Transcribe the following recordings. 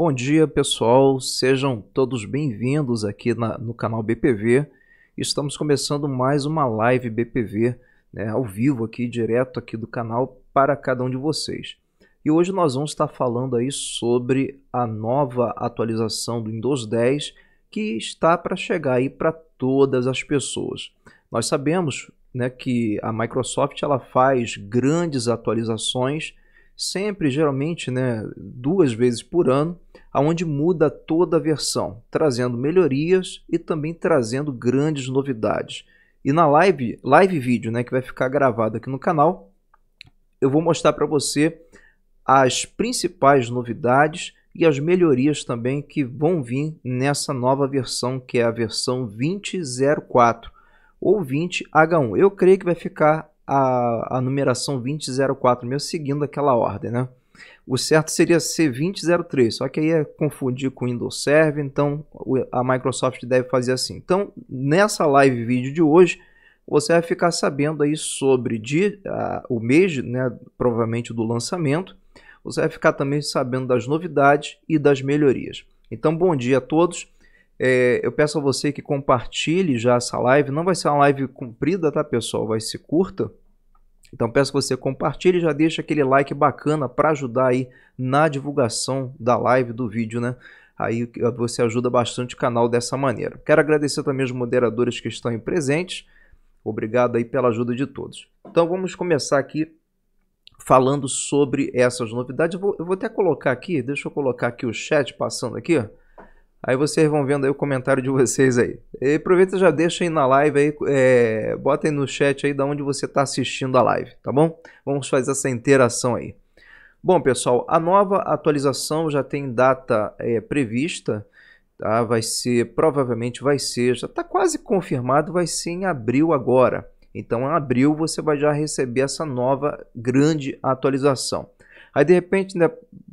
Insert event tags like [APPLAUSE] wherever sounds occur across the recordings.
Bom dia, pessoal. Sejam todos bem-vindos aqui na, no canal BPV. Estamos começando mais uma live BPV, né, ao vivo aqui, direto aqui do canal para cada um de vocês. E hoje nós vamos estar falando aí sobre a nova atualização do Windows 10 que está para chegar aí para todas as pessoas. Nós sabemos, né, que a Microsoft ela faz grandes atualizações sempre, geralmente, né, duas vezes por ano aonde muda toda a versão, trazendo melhorias e também trazendo grandes novidades. E na live, live vídeo, né, que vai ficar gravado aqui no canal, eu vou mostrar para você as principais novidades e as melhorias também que vão vir nessa nova versão, que é a versão 2004 ou 20H1. Eu creio que vai ficar a, a numeração 2004 mesmo, seguindo aquela ordem, né? O certo seria C2003, só que aí é confundir com o Windows Server, então a Microsoft deve fazer assim. Então, nessa live vídeo de hoje, você vai ficar sabendo aí sobre uh, o mês, né, provavelmente do lançamento. Você vai ficar também sabendo das novidades e das melhorias. Então, bom dia a todos. É, eu peço a você que compartilhe já essa live. Não vai ser uma live comprida, tá, pessoal? Vai ser curta. Então peço que você compartilhe e já deixa aquele like bacana para ajudar aí na divulgação da live, do vídeo, né? Aí você ajuda bastante o canal dessa maneira. Quero agradecer também os moderadores que estão aí presentes. Obrigado aí pela ajuda de todos. Então vamos começar aqui falando sobre essas novidades. Eu vou, eu vou até colocar aqui, deixa eu colocar aqui o chat passando aqui. Aí vocês vão vendo aí o comentário de vocês aí. E aproveita já deixa aí na live aí, é, bota aí no chat aí da onde você está assistindo a live, tá bom? Vamos fazer essa interação aí. Bom, pessoal, a nova atualização já tem data é, prevista, tá? Vai ser, provavelmente vai ser, já está quase confirmado, vai ser em abril agora. Então, em abril você vai já receber essa nova grande atualização. Aí de repente, né,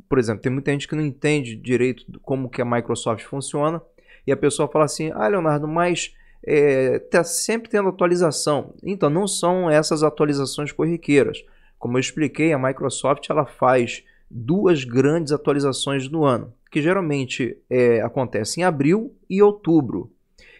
por exemplo, tem muita gente que não entende direito como que a Microsoft funciona e a pessoa fala assim, ah, Leonardo, mas é, tá sempre tendo atualização. Então, não são essas atualizações corriqueiras. Como eu expliquei, a Microsoft ela faz duas grandes atualizações no ano, que geralmente é, acontecem em abril e outubro.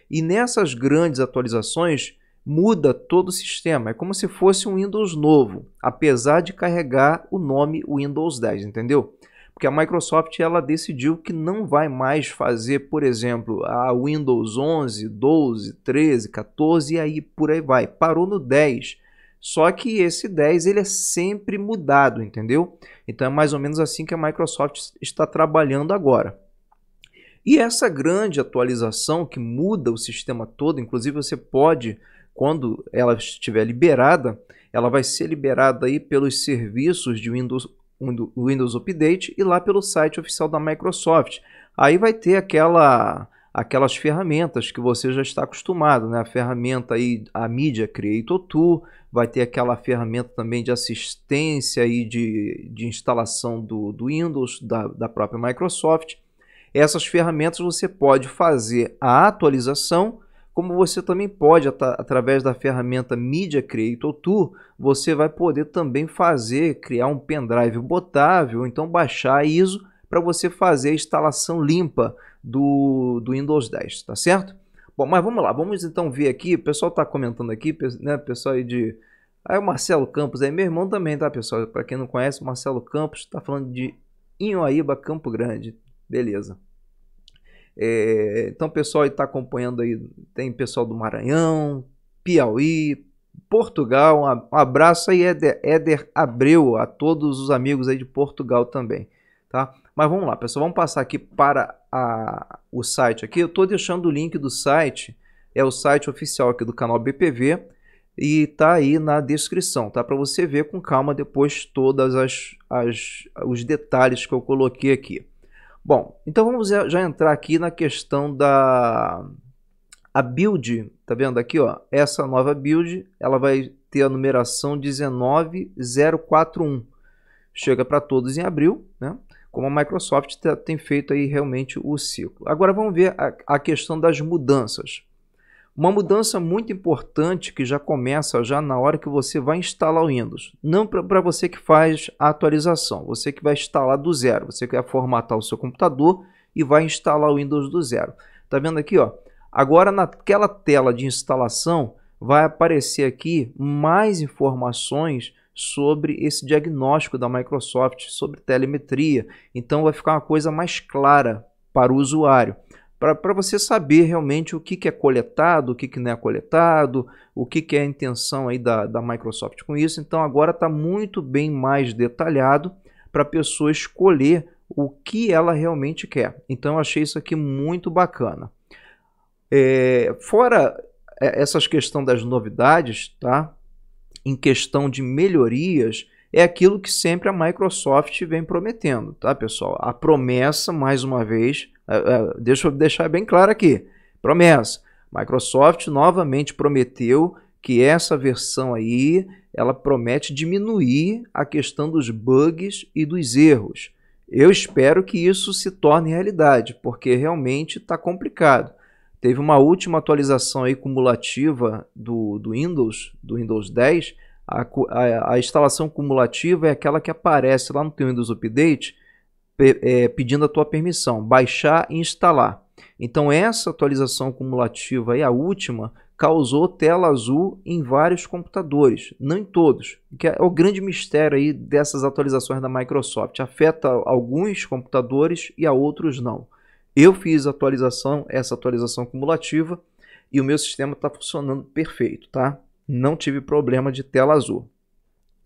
E nessas grandes atualizações muda todo o sistema. É como se fosse um Windows novo, apesar de carregar o nome Windows 10, entendeu? Porque a Microsoft ela decidiu que não vai mais fazer, por exemplo, a Windows 11, 12, 13, 14 e aí por aí vai. Parou no 10. Só que esse 10 ele é sempre mudado, entendeu? Então é mais ou menos assim que a Microsoft está trabalhando agora. E essa grande atualização que muda o sistema todo, inclusive você pode, quando ela estiver liberada, ela vai ser liberada aí pelos serviços de Windows Windows Update e lá pelo site oficial da Microsoft. Aí vai ter aquela aquelas ferramentas que você já está acostumado, né? A ferramenta aí, a mídia Creator Tool, vai ter aquela ferramenta também de assistência e de, de instalação do, do Windows da, da própria Microsoft. Essas ferramentas você pode fazer a atualização como você também pode, at através da ferramenta Media Creator Tool, você vai poder também fazer, criar um pendrive botável, então baixar ISO para você fazer a instalação limpa do, do Windows 10, tá certo? Bom, mas vamos lá, vamos então ver aqui, o pessoal está comentando aqui, né, pessoal aí de... Aí o Marcelo Campos aí, meu irmão também, tá pessoal? Para quem não conhece, o Marcelo Campos está falando de Inhoaíba, Campo Grande. Beleza. É, então, pessoal está acompanhando aí, tem pessoal do Maranhão, Piauí, Portugal. Um abraço aí, Éder, Éder Abreu, a todos os amigos aí de Portugal também. Tá? Mas vamos lá, pessoal, vamos passar aqui para a, o site aqui. Eu estou deixando o link do site, é o site oficial aqui do canal BPV e tá aí na descrição, tá? Para você ver com calma depois todas as, as os detalhes que eu coloquei aqui. Bom, então vamos já entrar aqui na questão da a build, tá vendo aqui, ó? Essa nova build, ela vai ter a numeração 19041. Chega para todos em abril, né? Como a Microsoft tem feito aí realmente o ciclo. Agora vamos ver a, a questão das mudanças. Uma mudança muito importante que já começa já na hora que você vai instalar o Windows. Não para você que faz a atualização, você que vai instalar do zero. Você quer formatar o seu computador e vai instalar o Windows do zero. Tá vendo aqui, ó? Agora naquela tela de instalação vai aparecer aqui mais informações sobre esse diagnóstico da Microsoft sobre telemetria. Então vai ficar uma coisa mais clara para o usuário para você saber realmente o que, que é coletado, o que, que não é coletado, o que, que é a intenção aí da, da Microsoft com isso. Então agora está muito bem mais detalhado para a pessoa escolher o que ela realmente quer. Então eu achei isso aqui muito bacana. É, fora é, essas questões das novidades, tá? Em questão de melhorias, é aquilo que sempre a Microsoft vem prometendo, tá, pessoal? A promessa, mais uma vez, é, é, deixa eu deixar bem claro aqui. Promessa. Microsoft novamente prometeu que essa versão aí, ela promete diminuir a questão dos bugs e dos erros. Eu espero que isso se torne realidade, porque realmente está complicado. Teve uma última atualização aí cumulativa do, do Windows, do Windows 10. A, a, a instalação cumulativa é aquela que aparece lá no teu Windows Update é, pedindo a tua permissão, baixar e instalar. Então essa atualização cumulativa aí, a última, causou tela azul em vários computadores, não em todos, que é o grande mistério aí dessas atualizações da Microsoft. Afeta alguns computadores e a outros não. Eu fiz a atualização, essa atualização cumulativa, e o meu sistema está funcionando perfeito, tá? Não tive problema de tela azul.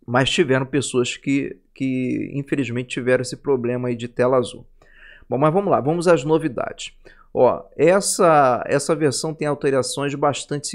Mas tiveram pessoas que, que infelizmente tiveram esse problema aí de tela azul. Bom, mas vamos lá, vamos às novidades. Ó, essa, essa versão tem alterações bastante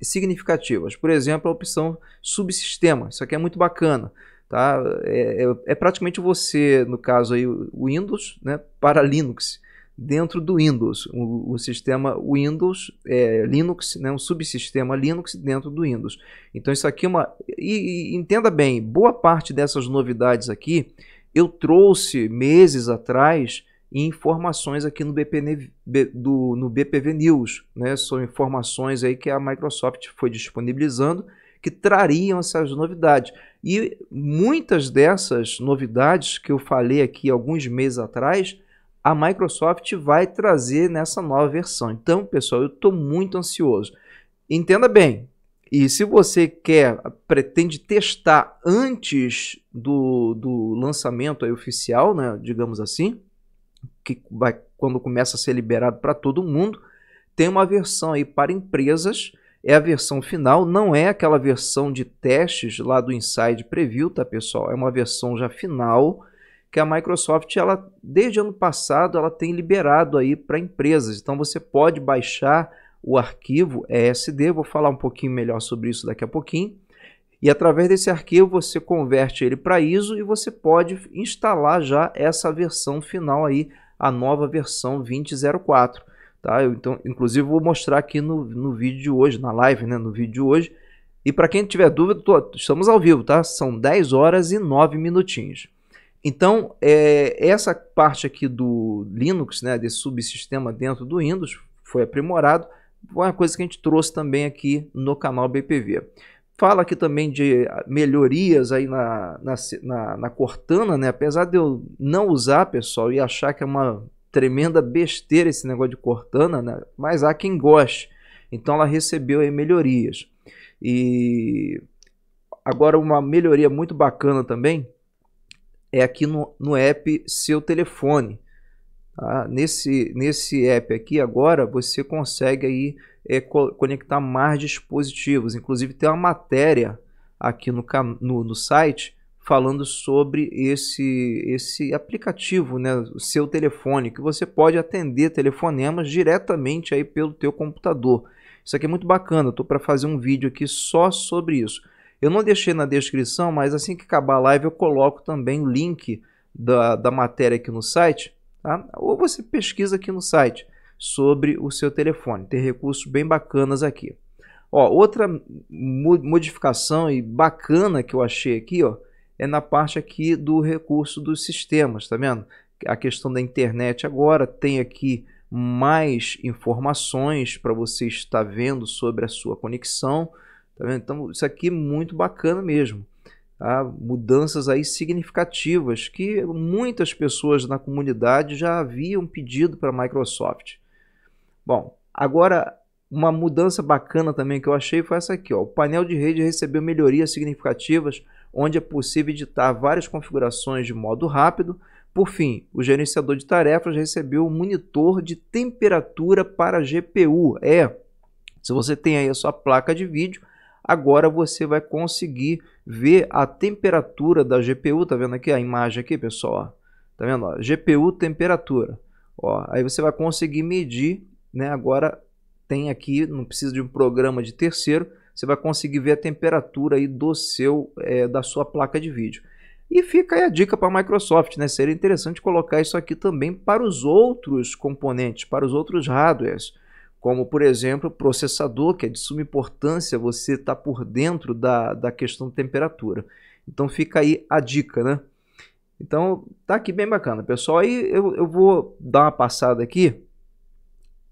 significativas. Por exemplo, a opção subsistema. Isso aqui é muito bacana. Tá? É, é, é praticamente você, no caso aí, Windows né, para Linux dentro do Windows, o, o sistema Windows, é, Linux, né, um subsistema Linux dentro do Windows. Então isso aqui é uma... E, e, entenda bem, boa parte dessas novidades aqui eu trouxe meses atrás informações aqui no, BPN, do, no BPV News, né, são informações aí que a Microsoft foi disponibilizando que trariam essas novidades. E muitas dessas novidades que eu falei aqui alguns meses atrás a Microsoft vai trazer nessa nova versão. Então, pessoal, eu estou muito ansioso. Entenda bem, e se você quer, pretende testar antes do, do lançamento oficial, né, digamos assim, que vai, quando começa a ser liberado para todo mundo, tem uma versão aí para empresas, é a versão final, não é aquela versão de testes lá do Inside Preview, tá pessoal? É uma versão já final que a Microsoft, ela, desde ano passado, ela tem liberado aí para empresas. Então você pode baixar o arquivo ESD, vou falar um pouquinho melhor sobre isso daqui a pouquinho. E através desse arquivo você converte ele para ISO e você pode instalar já essa versão final aí, a nova versão 2004. Tá? Eu, então, inclusive vou mostrar aqui no, no vídeo de hoje, na live, né? no vídeo de hoje. E para quem tiver dúvida, tô, estamos ao vivo, tá? São 10 horas e 9 minutinhos. Então, é, essa parte aqui do Linux, né, desse subsistema dentro do Windows, foi aprimorado, foi uma coisa que a gente trouxe também aqui no canal BPV. Fala aqui também de melhorias aí na, na, na, na Cortana, né? Apesar de eu não usar, pessoal, e achar que é uma tremenda besteira esse negócio de Cortana, né? Mas há quem goste. Então ela recebeu aí melhorias. E agora uma melhoria muito bacana também é aqui no, no app seu telefone. Tá? Nesse, nesse app aqui agora você consegue aí é, co conectar mais dispositivos. Inclusive tem uma matéria aqui no, no, no site falando sobre esse, esse aplicativo, né, o seu telefone, que você pode atender telefonemas diretamente aí pelo teu computador. Isso aqui é muito bacana, estou para fazer um vídeo aqui só sobre isso. Eu não deixei na descrição, mas assim que acabar a live eu coloco também o link da, da matéria aqui no site, tá? ou você pesquisa aqui no site sobre o seu telefone. Tem recursos bem bacanas aqui. Ó, outra modificação e bacana que eu achei aqui ó, é na parte aqui do recurso dos sistemas, tá vendo? A questão da internet agora tem aqui mais informações para você estar vendo sobre a sua conexão. Tá vendo? Então, isso aqui é muito bacana mesmo. Tá? Mudanças aí significativas que muitas pessoas na comunidade já haviam pedido para a Microsoft. Bom, agora uma mudança bacana também que eu achei foi essa aqui. Ó. O painel de rede recebeu melhorias significativas, onde é possível editar várias configurações de modo rápido. Por fim, o gerenciador de tarefas recebeu um monitor de temperatura para GPU. É, se você tem aí a sua placa de vídeo, agora você vai conseguir ver a temperatura da GPU, tá vendo aqui a imagem aqui, pessoal? Tá vendo? Ó, GPU temperatura. Ó, aí você vai conseguir medir, né? Agora tem aqui, não precisa de um programa de terceiro, você vai conseguir ver a temperatura aí do seu, é, da sua placa de vídeo. E fica aí a dica para a Microsoft, né? Seria interessante colocar isso aqui também para os outros componentes, para os outros hardwares como, por exemplo, processador, que é de suma importância você estar tá por dentro da, da questão temperatura. Então fica aí a dica, né? Então tá aqui bem bacana, pessoal. Aí eu, eu vou dar uma passada aqui.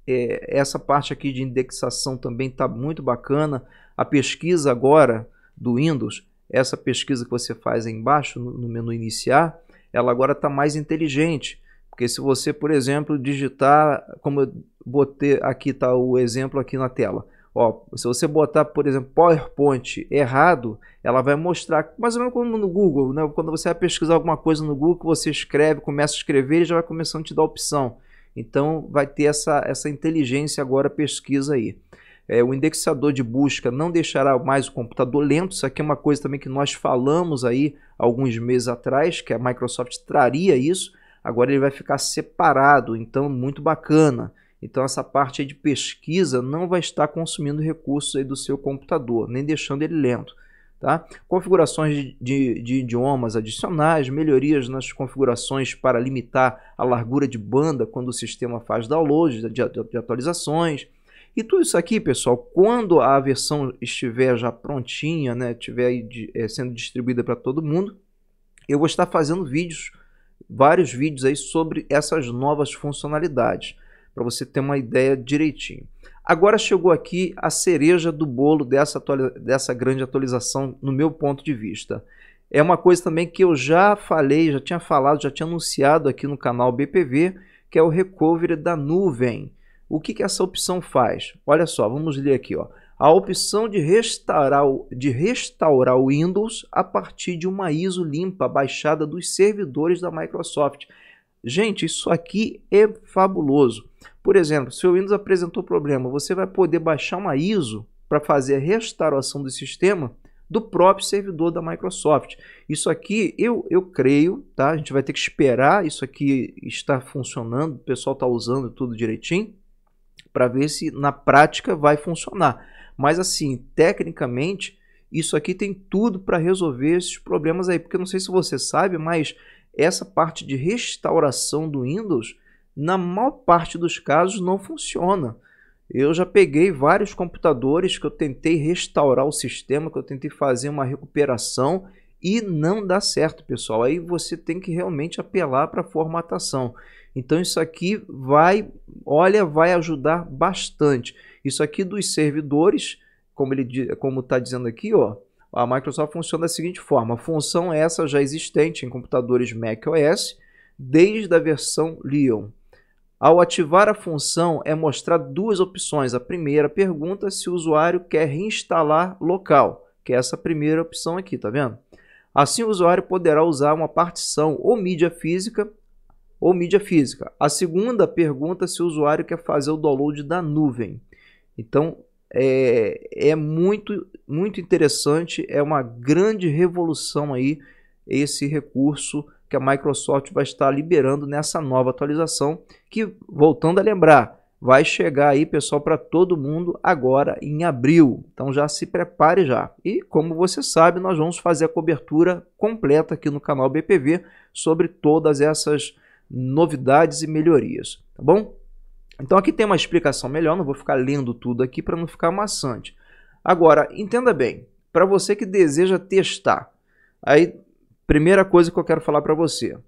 É, essa parte aqui de indexação também tá muito bacana. A pesquisa agora do Windows, essa pesquisa que você faz aí embaixo no, no menu iniciar, ela agora está mais inteligente. Porque se você, por exemplo, digitar, como eu botei aqui está o exemplo aqui na tela, ó, se você botar, por exemplo, PowerPoint errado, ela vai mostrar, mais ou menos como no Google, né? quando você vai pesquisar alguma coisa no Google, você escreve, começa a escrever e já vai começando a te dar opção. Então vai ter essa, essa inteligência agora pesquisa aí. É, o indexador de busca não deixará mais o computador lento. Isso aqui é uma coisa também que nós falamos aí alguns meses atrás, que a Microsoft traria isso agora ele vai ficar separado, então muito bacana. Então essa parte de pesquisa não vai estar consumindo recursos do seu computador, nem deixando ele lento. Tá? Configurações de, de, de, idiomas adicionais, melhorias nas configurações para limitar a largura de banda quando o sistema faz download de, de atualizações. E tudo isso aqui, pessoal, quando a versão estiver já prontinha, né, estiver é, eh, sendo distribuída para todo mundo, eu vou estar fazendo vídeos vários vídeos aí sobre essas novas funcionalidades, para você ter uma ideia direitinho. Agora chegou aqui a cereja do bolo dessa, dessa grande atualização, no meu ponto de vista. É uma coisa também que eu já falei, já tinha falado, já tinha anunciado aqui no canal BPV, que é o recovery da nuvem. O que, que essa opção faz? Olha só, vamos ler aqui. Ó a opção de restaurar, de restaurar o Windows a partir de uma ISO limpa baixada dos servidores da Microsoft. Gente, isso aqui é fabuloso. Por exemplo, se o Windows apresentou problema, você vai poder baixar uma ISO para fazer a restauração do sistema do próprio servidor da Microsoft. Isso aqui eu, eu creio, tá? A gente vai ter que esperar isso aqui está funcionando, o pessoal está usando tudo direitinho para ver se na prática vai funcionar. Mas assim, tecnicamente, isso aqui tem tudo para resolver esses problemas aí, porque eu não sei se você sabe, mas essa parte de restauração do Windows, na maior parte dos casos, não funciona. Eu já peguei vários computadores que eu tentei restaurar o sistema, que eu tentei fazer uma recuperação e não dá certo, pessoal. Aí você tem que realmente apelar para a formatação. Então isso aqui vai, olha, vai ajudar bastante. Isso aqui dos servidores, como ele como está dizendo aqui, ó, a Microsoft funciona da seguinte forma: a função é essa já existente em computadores macOS desde a versão Leon. Ao ativar a função, é mostrar duas opções. A primeira pergunta se o usuário quer reinstalar local, que é essa primeira opção aqui, tá vendo? Assim, o usuário poderá usar uma partição ou mídia física ou mídia física. A segunda pergunta é se o usuário quer fazer o download da nuvem. Então é, é muito, muito interessante, é uma grande revolução aí esse recurso que a Microsoft vai estar liberando nessa nova atualização, que voltando a lembrar, vai chegar aí, pessoal, para todo mundo agora em abril. Então já se prepare já. E como você sabe, nós vamos fazer a cobertura completa aqui no canal BPV sobre todas essas novidades e melhorias, tá bom? Então aqui tem uma explicação melhor, não vou ficar lendo tudo aqui para não ficar maçante. Agora, entenda bem, para você que deseja testar, aí primeira coisa que eu quero falar para você,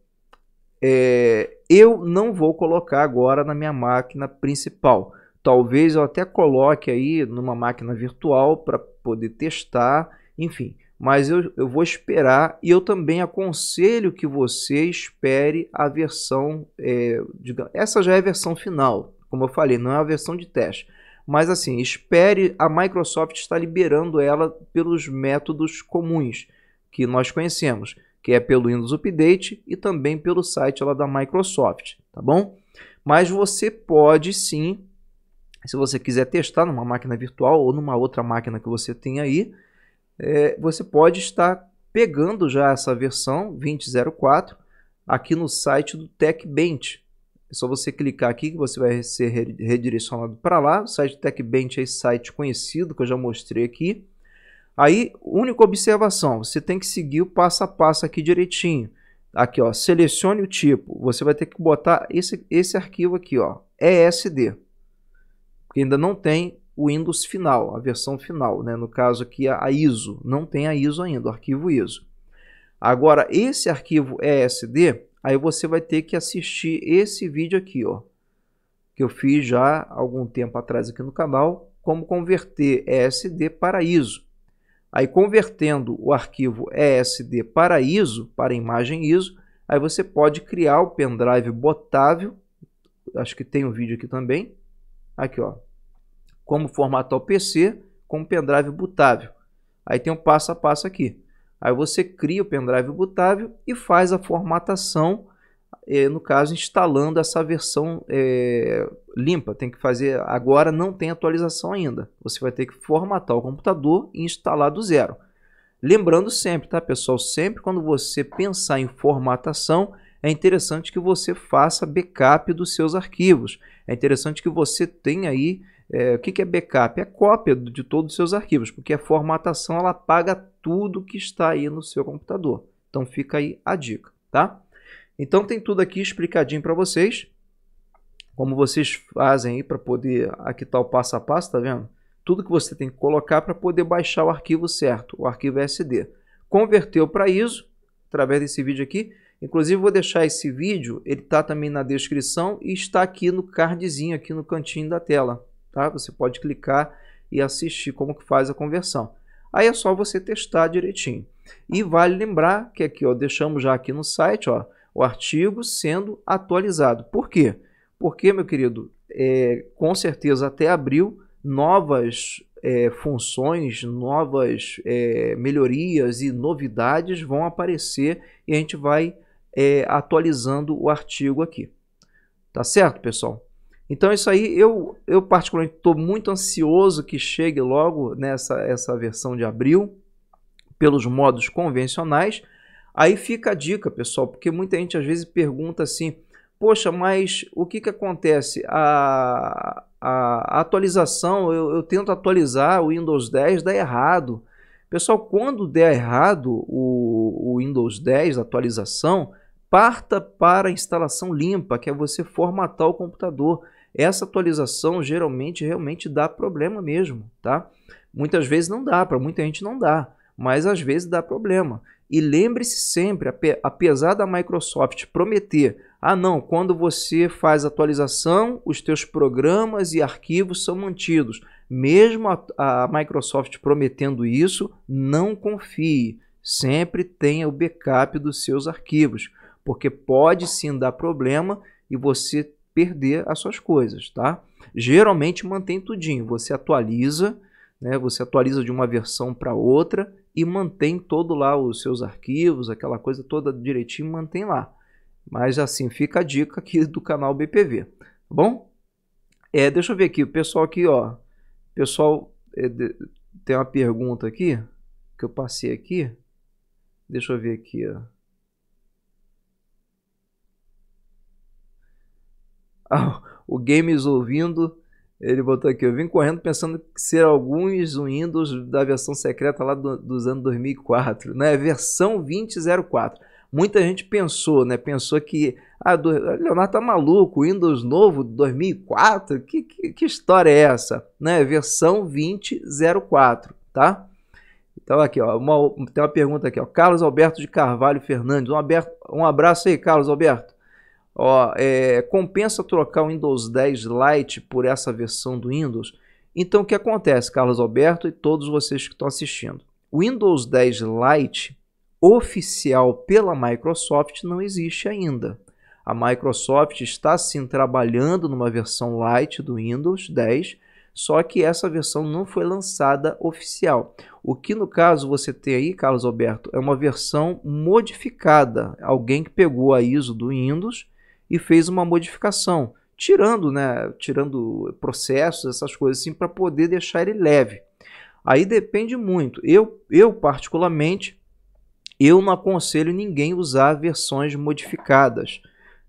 é, eu não vou colocar agora na minha máquina principal. Talvez eu até coloque aí numa máquina virtual para poder testar, enfim mas eu, eu vou esperar e eu também aconselho que você espere a versão, é, digamos, essa já é a versão final, como eu falei, não é a versão de teste. Mas assim, espere, a Microsoft está liberando ela pelos métodos comuns que nós conhecemos, que é pelo Windows Update e também pelo site lá da Microsoft, tá bom? Mas você pode sim, se você quiser testar numa máquina virtual ou numa outra máquina que você tem aí, é, você pode estar pegando já essa versão 2004 aqui no site do TechBench. É só você clicar aqui que você vai ser redirecionado para lá. O site do TechBench é esse site conhecido que eu já mostrei aqui. Aí, única observação, você tem que seguir o passo a passo aqui direitinho. Aqui, ó, selecione o tipo. Você vai ter que botar esse, esse arquivo aqui, ó, ESD. Porque ainda não tem o Windows final, a versão final, né? no caso aqui a ISO, não tem a ISO ainda, o arquivo ISO. Agora, esse arquivo ESD, aí você vai ter que assistir esse vídeo aqui, ó, que eu fiz já algum tempo atrás aqui no canal, como converter ESD para ISO. Aí, convertendo o arquivo ESD para ISO, para imagem ISO, aí você pode criar o pendrive botável, acho que tem um vídeo aqui também, aqui ó, como formatar o PC com pendrive bootável. Aí tem um passo a passo aqui. Aí você cria o pendrive bootável e faz a formatação, eh, no caso, instalando essa versão é, limpa. Tem que fazer agora, não tem atualização ainda. Você vai ter que formatar o computador e instalar do zero. Lembrando sempre, tá pessoal? Sempre quando você pensar em formatação, é interessante que você faça backup dos seus arquivos. É interessante que você tenha aí é, o que, que é backup? É cópia de todos os seus arquivos, porque a formatação ela apaga tudo que está aí no seu computador. Então fica aí a dica, tá? Então tem tudo aqui explicadinho para vocês, como vocês fazem aí para poder, aqui está o passo a passo, tá vendo? Tudo que você tem que colocar para poder baixar o arquivo certo, o arquivo SD. Converteu para ISO, através desse vídeo aqui, Inclusive, vou deixar esse vídeo, ele está também na descrição e está aqui no cardzinho, aqui no cantinho da tela tá? Você pode clicar e assistir como que faz a conversão. Aí é só você testar direitinho. E vale lembrar que aqui, ó, deixamos já aqui no site, ó, o artigo sendo atualizado. Por quê? Porque, meu querido, é, com certeza até abril, novas é, funções, novas é, melhorias e novidades vão aparecer e a gente vai é, atualizando o artigo aqui. Tá certo, pessoal? Então isso aí, eu, eu particularmente estou muito ansioso que chegue logo nessa né, essa versão de abril, pelos modos convencionais. Aí fica a dica, pessoal, porque muita gente às vezes pergunta assim, poxa, mas o que, que acontece? A, a, a atualização, eu, eu tento atualizar o Windows 10, dá errado. Pessoal, quando der errado o, o Windows 10, atualização, parta para a instalação limpa, que é você formatar o computador essa atualização geralmente realmente dá problema mesmo, tá? Muitas vezes não dá, para muita gente não dá, mas às vezes dá problema. E lembre-se sempre, apesar da Microsoft prometer, ah não, quando você faz atualização, os teus programas e arquivos são mantidos. Mesmo a, a Microsoft prometendo isso, não confie. Sempre tenha o backup dos seus arquivos, porque pode sim dar problema e você perder as suas coisas, tá? Geralmente mantém tudinho, você atualiza, né? Você atualiza de uma versão para outra e mantém todo lá os seus arquivos, aquela coisa toda direitinho, mantém lá. Mas assim, fica a dica aqui do canal BPV, tá bom? É, deixa eu ver aqui, o pessoal aqui, ó, pessoal é, tem uma pergunta aqui que eu passei aqui. Deixa eu ver aqui, ó. [LAUGHS] o Games ouvindo. Ele botou aqui, eu vim correndo pensando que ser alguns Windows da versão secreta lá do, dos anos 2004, né? Versão 2004. Muita gente pensou, né? Pensou que, ah, do, Leonardo tá maluco, Windows novo 2004? Que, que, que história é essa? Né? Versão 2004, tá? Então aqui, ó, uma, tem uma pergunta aqui, ó. Carlos Alberto de Carvalho Fernandes. Um, aberto, um abraço aí, Carlos Alberto. Ó, é, compensa trocar o Windows 10 Lite por essa versão do Windows? Então o que acontece, Carlos Alberto e todos vocês que estão assistindo? O Windows 10 Lite oficial pela Microsoft não existe ainda. A Microsoft está sim trabalhando numa versão Lite do Windows 10, só que essa versão não foi lançada oficial. O que no caso você tem aí, Carlos Alberto, é uma versão modificada. Alguém que pegou a ISO do Windows e fez uma modificação, tirando, né, tirando processos, essas coisas assim, para poder deixar ele leve. Aí depende muito. Eu, eu particularmente, eu não aconselho ninguém usar versões modificadas.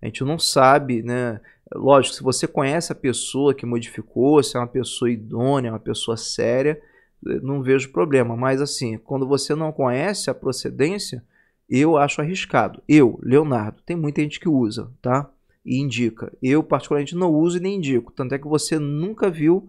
A gente não sabe, né? Lógico, se você conhece a pessoa que modificou, se é uma pessoa idônea, uma pessoa séria, eh, não vejo problema. Mas assim, quando você não conhece a procedência, eu acho arriscado. Eu, Leonardo, tem muita gente que usa, tá? E indica. Eu, particularmente, não uso e nem indico. Tanto é que você nunca viu,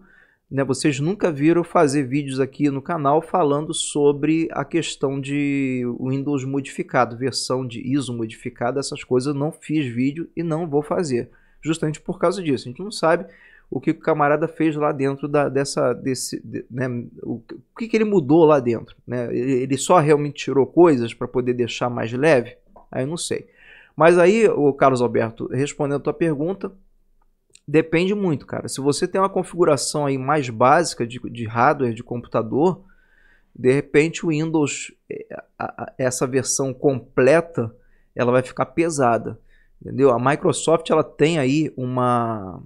né? Vocês nunca viram fazer vídeos aqui no canal falando sobre a questão de Windows modificado, versão de ISO modificada, essas coisas. Eu não fiz vídeo e não vou fazer. Justamente por causa disso. A gente não sabe o que o camarada fez lá dentro da, dessa. Desse, de, né, o, o que, que, ele mudou lá dentro? Né? Ele, ele só realmente tirou coisas para poder deixar mais leve? Aí eu não sei. Mas aí, o Carlos Alberto, respondendo a tua pergunta, depende muito, cara. Se você tem uma configuração aí mais básica de, de hardware, de computador, de repente o Windows, é, essa versão completa, ela vai ficar pesada. Entendeu? A Microsoft ela tem aí uma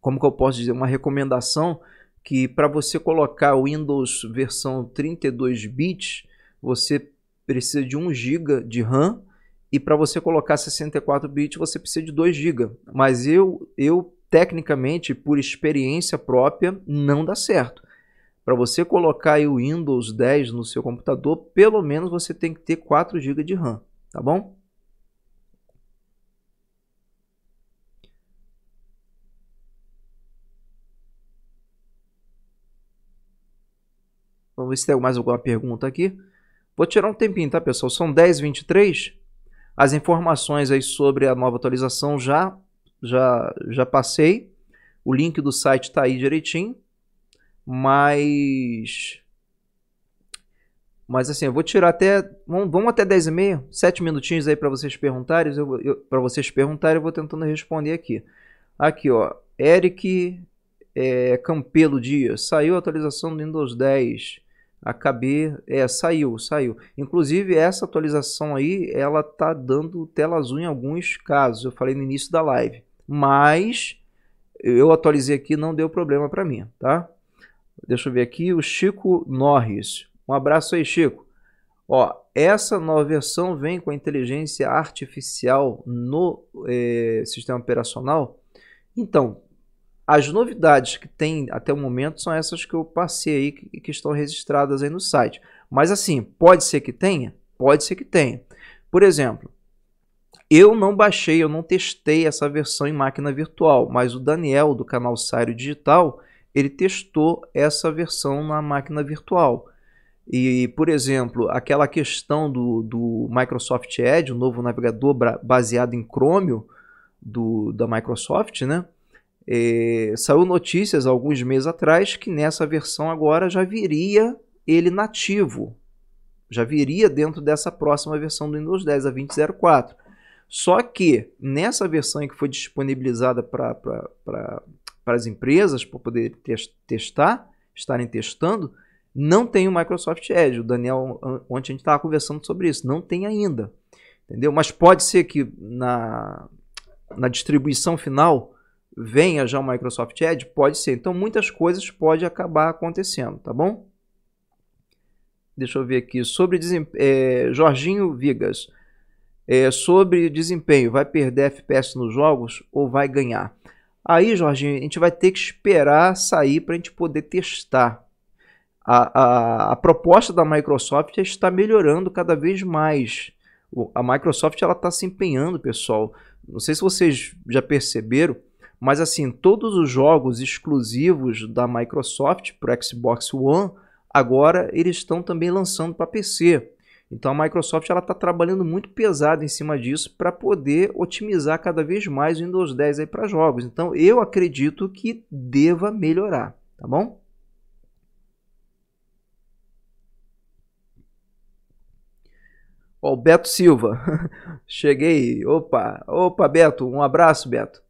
como que eu posso dizer, uma recomendação que para você colocar o Windows versão 32 bits, você precisa de 1 GB de RAM e para você colocar 64 bits você precisa de 2 GB. Mas eu eu tecnicamente, por experiência própria, não dá certo. Para você colocar o Windows 10 no seu computador, pelo menos você tem que ter 4 GB de RAM, tá bom? Vamos ver se tem mais alguma pergunta aqui. Vou tirar um tempinho, tá, pessoal? São 10h23. As informações aí sobre a nova atualização já, já, já passei. O link do site está aí direitinho. Mas... Mas assim, eu vou tirar até. Vamos, vamos até 10 e meia, 7 minutinhos aí para vocês perguntarem. Eu, eu para vocês perguntarem, eu vou tentando responder aqui. Aqui, ó. Eric é, Campelo Dias. Saiu a atualização do Windows 10 acabei, é, saiu, saiu. Inclusive essa atualização aí, ela tá dando tela azul em alguns casos, eu falei no início da live. Mas eu atualizei aqui, não deu problema para mim, tá? Deixa eu ver aqui o Chico Norris. Um abraço aí, Chico. Ó, essa nova versão vem com a inteligência artificial no é, sistema operacional. Então, as novidades que tem até o momento são essas que eu passei aí que, que estão registradas aí no site. Mas assim, pode ser que tenha? Pode ser que tenha. Por exemplo, eu não baixei, eu não testei essa versão em máquina virtual, mas o Daniel do canal Sairo Digital, ele testou essa versão na máquina virtual. E, por exemplo, aquela questão do, do Microsoft Edge, o novo navegador baseado em Chrome do, da Microsoft, né? É, saiu notícias alguns meses atrás que nessa versão agora já viria ele nativo, já viria dentro dessa próxima versão do Windows 10, a 2004. Só que nessa versão que foi disponibilizada para as empresas, para poder testar, estarem testando, não tem o Microsoft Edge. O Daniel, ontem a gente estava conversando sobre isso, não tem ainda. Entendeu? Mas pode ser que na, na distribuição final venha já o Microsoft Edge? Pode ser. Então, muitas coisas pode acabar acontecendo, tá bom? Deixa eu ver aqui. Sobre desem... É, Jorginho Vigas. É, sobre desempenho, vai perder FPS nos jogos ou vai ganhar? Aí, Jorginho, a gente vai ter que esperar sair para a gente poder testar. A, a, a proposta da Microsoft é está melhorando cada vez mais. A Microsoft ela está se empenhando, pessoal. Não sei se vocês já perceberam, mas assim, todos os jogos exclusivos da Microsoft para Xbox One, agora eles estão também lançando para PC. Então a Microsoft ela está trabalhando muito pesado em cima disso para poder otimizar cada vez mais o Windows 10 aí para jogos. Então eu acredito que deva melhorar, tá bom? Ó, oh, Beto Silva. [LAUGHS] Cheguei. Opa, opa, Beto. Um abraço, Beto.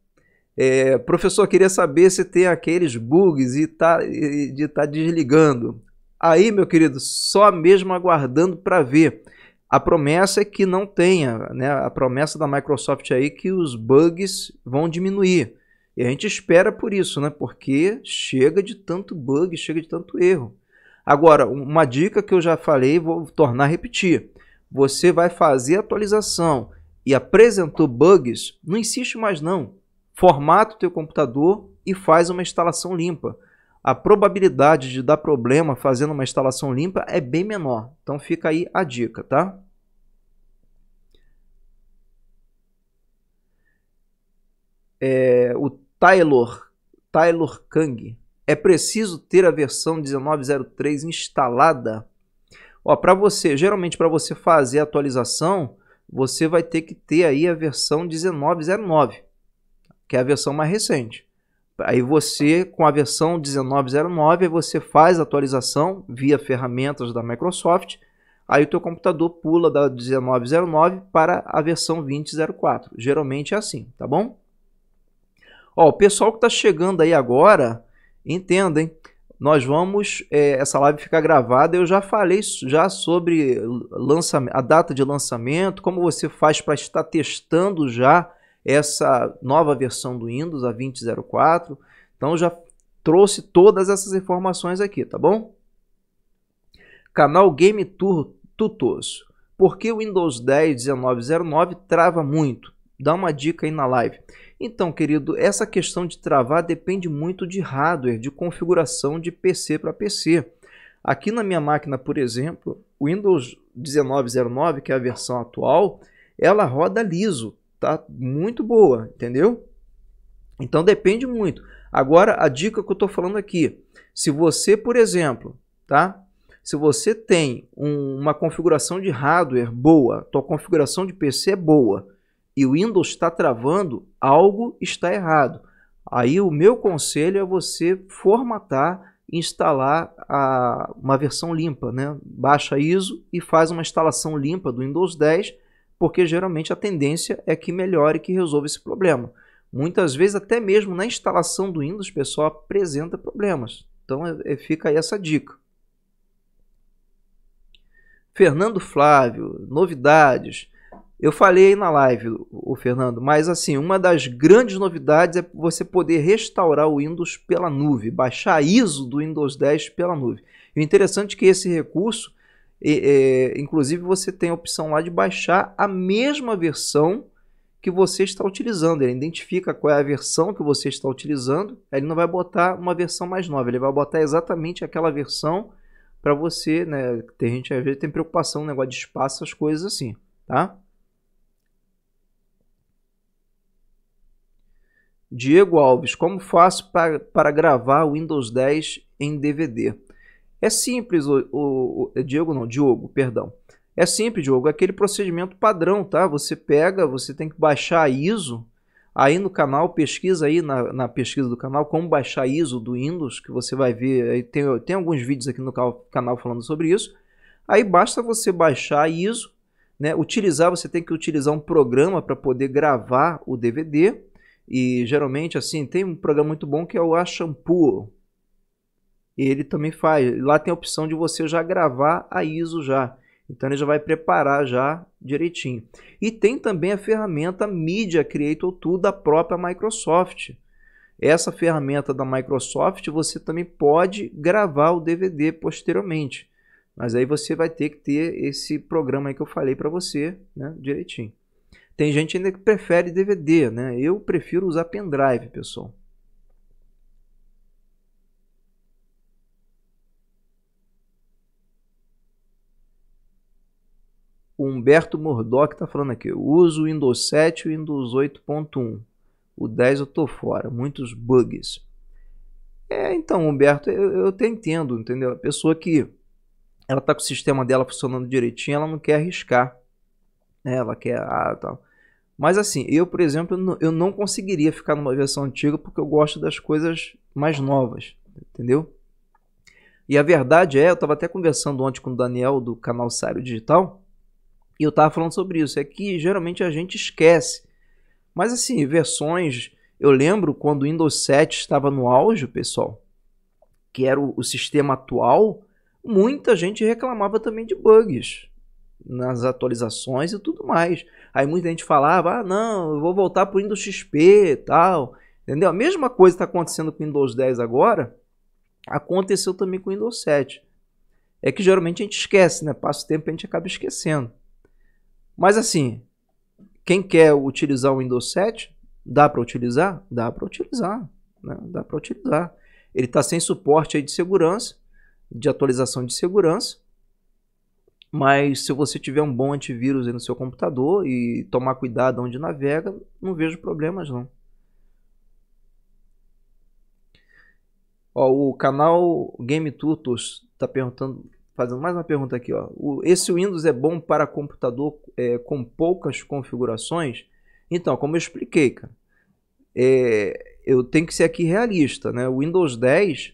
É, professor, queria saber se tem aqueles bugs e tá, de estar tá desligando. Aí, meu querido, só mesmo aguardando para ver. A promessa é que não tenha, né? A promessa da Microsoft aí é que os bugs vão diminuir. E a gente espera por isso, né? Porque chega de tanto bug, chega de tanto erro. Agora, uma dica que eu já falei, vou tornar a repetir. Você vai fazer atualização e apresentou bugs, não insiste mais não formata o teu computador e faz uma instalação limpa. A probabilidade de dar problema fazendo uma instalação limpa é bem menor. Então fica aí a dica, tá? É, o Taylor, Taylor Kang. É preciso ter a versão 1903 instalada. Ó, para você, geralmente para você fazer a atualização, você vai ter que ter aí a versão 1909 que é a versão mais recente. Aí você, com a versão 1909, você faz a atualização via ferramentas da Microsoft, aí o teu computador pula da 1909 para a versão 2004. Geralmente é assim, tá bom? Ó, o pessoal que está chegando aí agora, entendem, nós vamos, é, essa live ficar gravada, eu já falei já sobre a data de lançamento, como você faz para estar testando já essa nova versão do Windows, a 2004. Então já trouxe todas essas informações aqui, tá bom? Canal Game Tour Tutos. Por que o Windows 10 1909 trava muito? Dá uma dica aí na live. Então, querido, essa questão de travar depende muito de hardware, de configuração de PC para PC. Aqui na minha máquina, por exemplo, o Windows 1909, que é a versão atual, ela roda liso, tá muito boa, entendeu? Então depende muito. Agora a dica que eu tô falando aqui, se você, por exemplo, tá? Se você tem um, uma configuração de hardware boa, tua configuração de PC é boa e o Windows está travando, algo está errado. Aí o meu conselho é você formatar instalar a, uma versão limpa, né? Baixa ISO e faz uma instalação limpa do Windows 10 porque geralmente a tendência é que melhore, que resolva esse problema. Muitas vezes, até mesmo na instalação do Windows, pessoal, apresenta problemas. Então, é, é, fica aí essa dica. Fernando Flávio, novidades. Eu falei aí na live, o Fernando, mas assim, uma das grandes novidades é você poder restaurar o Windows pela nuvem, baixar ISO do Windows 10 pela nuvem. E o interessante é que esse recurso é, inclusive, você tem a opção lá de baixar a mesma versão que você está utilizando. Ele identifica qual é a versão que você está utilizando. Ele não vai botar uma versão mais nova, ele vai botar exatamente aquela versão para você, né? Tem gente às vezes tem preocupação, negócio de espaço, as coisas assim, tá? Diego Alves, como faço para, para gravar o Windows 10 em DVD? É simples, o, o, o, é, Diego não, Diogo, perdão. É simples, Diogo, aquele procedimento padrão, tá? Você pega, você tem que baixar a ISO, aí no canal, pesquisa aí na, na pesquisa do canal como baixar ISO do Windows, que você vai ver, tem, tem alguns vídeos aqui no canal falando sobre isso. Aí basta você baixar a ISO, né? Utilizar, você tem que utilizar um programa para poder gravar o DVD, e geralmente assim, tem um programa muito bom que é o Ashampoo, ele também faz. Lá tem a opção de você já gravar a ISO já. Então ele já vai preparar já direitinho. E tem também a ferramenta Media Creator Tool da própria Microsoft. Essa ferramenta da Microsoft você também pode gravar o DVD posteriormente. Mas aí você vai ter que ter esse programa que eu falei para você, né, direitinho. Tem gente ainda que prefere DVD, né? Eu prefiro usar pendrive, pessoal. Humberto Murdoch está falando aqui. Eu uso o Windows 7 e o Windows 8.1. O 10 eu tô fora. Muitos bugs. É, então, Humberto, eu, eu até entendo, entendeu? A pessoa que ela tá com o sistema dela funcionando direitinho, ela não quer arriscar. Né? Ela quer. Ah, tal. Tá. Mas assim, eu, por exemplo, eu não conseguiria ficar numa versão antiga porque eu gosto das coisas mais novas, entendeu? E a verdade é, eu estava até conversando ontem com o Daniel do canal Sário Digital, e eu tava falando sobre isso. É que geralmente a gente esquece. Mas assim, versões. Eu lembro quando o Windows 7 estava no auge, pessoal, que era o, o sistema atual, muita gente reclamava também de bugs nas atualizações e tudo mais. Aí muita gente falava: ah, não, eu vou voltar para o Windows XP e tal. Entendeu? A mesma coisa está acontecendo com o Windows 10 agora, aconteceu também com o Windows 7. É que geralmente a gente esquece, né? Passa o tempo e a gente acaba esquecendo. Mas assim, quem quer utilizar o Windows 7, dá para utilizar? Dá para utilizar, né? Dá para utilizar. Ele está sem suporte aí de segurança, de atualização de segurança. Mas se você tiver um bom antivírus no seu computador e tomar cuidado onde navega, não vejo problemas não. Ó, o canal Game Tutors está perguntando fazendo mais uma pergunta aqui. Ó. O, esse Windows é bom para computador é, com poucas configurações? Então, como eu expliquei, cara, é, eu tenho que ser aqui realista. Né? O Windows 10,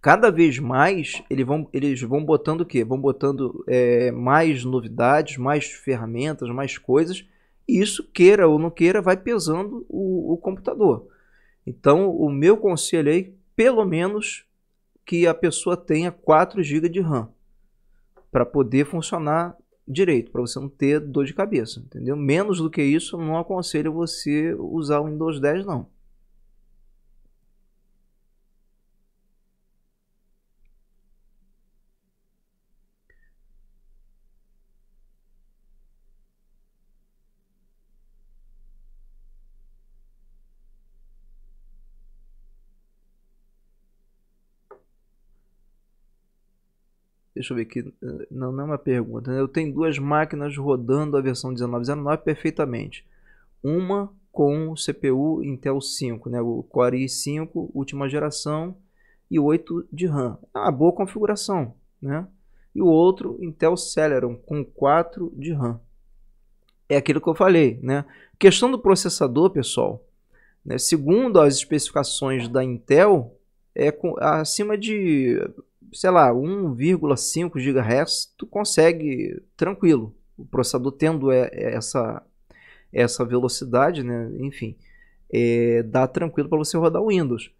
cada vez mais, eles vão, eles vão botando o quê? Vão botando é, mais novidades, mais ferramentas, mais coisas. E isso, queira ou não queira, vai pesando o, o computador. Então, o meu conselho aí, pelo menos que a pessoa tenha 4 GB de RAM para poder funcionar direito, para você não ter dor de cabeça, entendeu? Menos do que isso, não aconselho você usar o Windows 10 não. Deixa eu ver aqui. Eh, não, não é uma pergunta. Né? Eu tenho duas máquinas rodando a versão 1909 perfeitamente. Uma com o CPU Intel 5, né? o Core i5, última geração, e 8 de RAM. É uma boa configuração. Né? E o outro Intel Celeron com 4 de RAM. É aquilo que eu falei. Né? Questão do processador, pessoal. Né? Segundo as especificações da Intel, é com, acima de sei lá, 1,5 GHz, tu consegue tranquilo. O processador tendo é, é essa, essa velocidade, né? enfim, é, dá tranquilo para você rodar o Windows.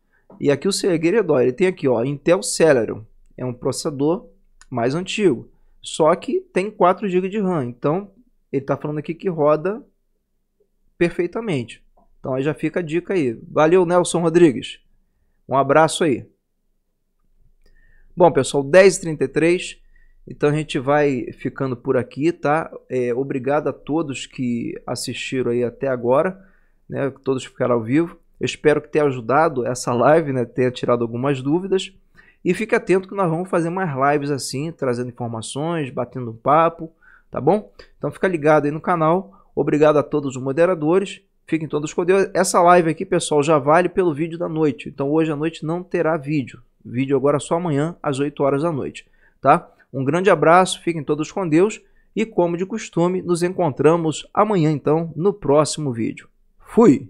E aqui o segredo, é ó, ele tem aqui, ó, Intel Celeron, é um processador mais antigo, só que tem 4 GB de RAM, então ele está falando aqui que roda perfeitamente. Então aí já fica a dica aí. Valeu, Nelson Rodrigues. Um abraço aí. Bom, pessoal, 10h33, então a gente vai ficando por aqui, tá? É, obrigado a todos que assistiram aí até agora, né? Todos ficaram ao vivo. Eu espero que tenha ajudado essa live, né? Tenha tirado algumas dúvidas. E fique atento que nós vamos fazer mais lives assim, trazendo informações, batendo um papo, tá bom? Então fica ligado aí no canal. Obrigado a todos os moderadores. Fiquem todos com Deus. Essa live aqui, pessoal, já vale pelo vídeo da noite. Então hoje à noite não terá vídeo, Vídeo agora só amanhã, às 8 horas da noite, tá? Um grande abraço, fiquem todos com Deus e, como de costume, nos encontramos amanhã, então, no próximo vídeo. Fui!